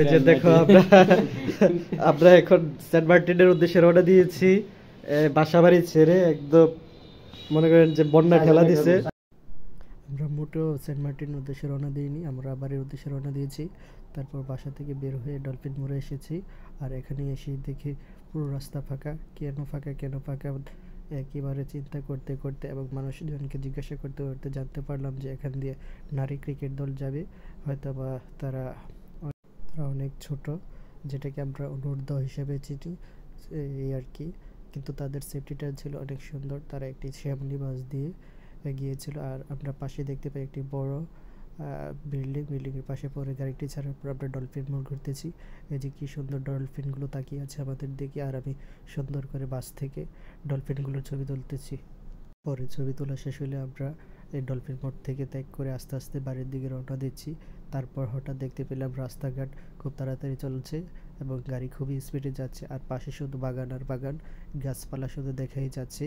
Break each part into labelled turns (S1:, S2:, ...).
S1: এই যে দেখো আমরা এখন সেন্ট মার্টিনের উদ্দেশ্যে রওনা দিয়েছি বাসা বাড়ি ছেড়ে একদম মনে করেন যে বন্যা দিছে
S2: আমরা মোটেও সেন্ট মার্টিনের উদ্দেশ্যে রওনা দিইনি আমরা বাড়ির উদ্দেশ্যে রওনা দিয়েছি তারপর বাসা থেকে বের হয়ে ডলফিন মোড়ে এসেছি আর এখানে এসে দেখি পুরো রাস্তা ফাঁকা কেন ফাঁকা কেন ফাঁকা একেবারে চিন্তা করতে করতে এবং মানুষজনকে জিজ্ঞাসা করতে করতে জানতে পারলাম যে এখান দিয়ে নারী ক্রিকেট দল যাবে হয়তো বা তারা অনেক ছোট যেটাকে আমরা অনুর্ধ হিসেবে চিনি এই আর কি কিন্তু তাদের সেফটিটা ছিল অনেক সুন্দর তারা একটি শ্যামলি বাস দিয়ে গিয়েছিল আর আমরা পাশে দেখতে পাই একটি বড় বিল্ডিং বিল্ডিংয়ের পাশে পরে গাড়িটি ছাড়ার পর আমরা ডলফিন মোড় ঘুরতেছি এই যে কী সুন্দর ডলফিনগুলো তাকিয়ে আছে আমাদের দিকে আর আমি সুন্দর করে বাস থেকে ডলফিনগুলোর ছবি তুলতেছি পরে ছবি তোলা শেষ হলে আমরা এই ডলফিন পোর্ট থেকে ত্যাগ করে আস্তে আস্তে বাড়ির দিকে রওনা দিচ্ছি তারপর হঠাৎ দেখতে পেলাম রাস্তাঘাট খুব তাড়াতাড়ি চলছে এবং গাড়ি খুবই স্পিডে যাচ্ছে আর পাশে শুধু বাগান আর বাগান গাছপালা শুধু দেখাই যাচ্ছে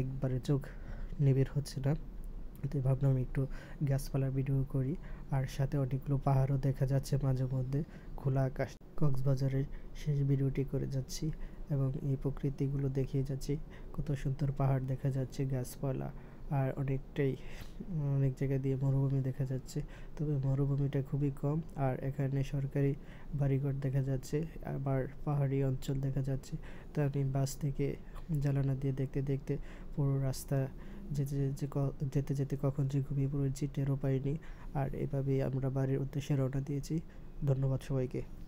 S2: একবারে চোখ নিবিড় হচ্ছে না তো ভাবলাম একটু গাছপালার ভিডিও করি আর সাথে অনেকগুলো পাহাড়ও দেখা যাচ্ছে মাঝে মধ্যে খোলা আকাশ কক্সবাজারের শেষ ভিডিওটি করে যাচ্ছি এবং এই প্রকৃতিগুলো দেখিয়ে যাচ্ছি কত সুন্দর পাহাড় দেখা যাচ্ছে গাছপালা আর অনেকটাই অনেক জায়গা দিয়ে মরুভূমি দেখা যাচ্ছে তবে মরুভূমিটা খুবই কম আর এখানে সরকারি বাড়িঘর দেখা যাচ্ছে আবার পাহাড়ি অঞ্চল দেখা যাচ্ছে তো আমি বাস থেকে জ্বালানা দিয়ে দেখতে দেখতে পুরো রাস্তা যেতে যেতে যেতে যেতে কখন যে ঘুমিয়ে পড়েছি টেরও পাইনি আর এভাবেই আমরা বাড়ির উদ্দেশ্যে রওনা দিয়েছি ধন্যবাদ সবাইকে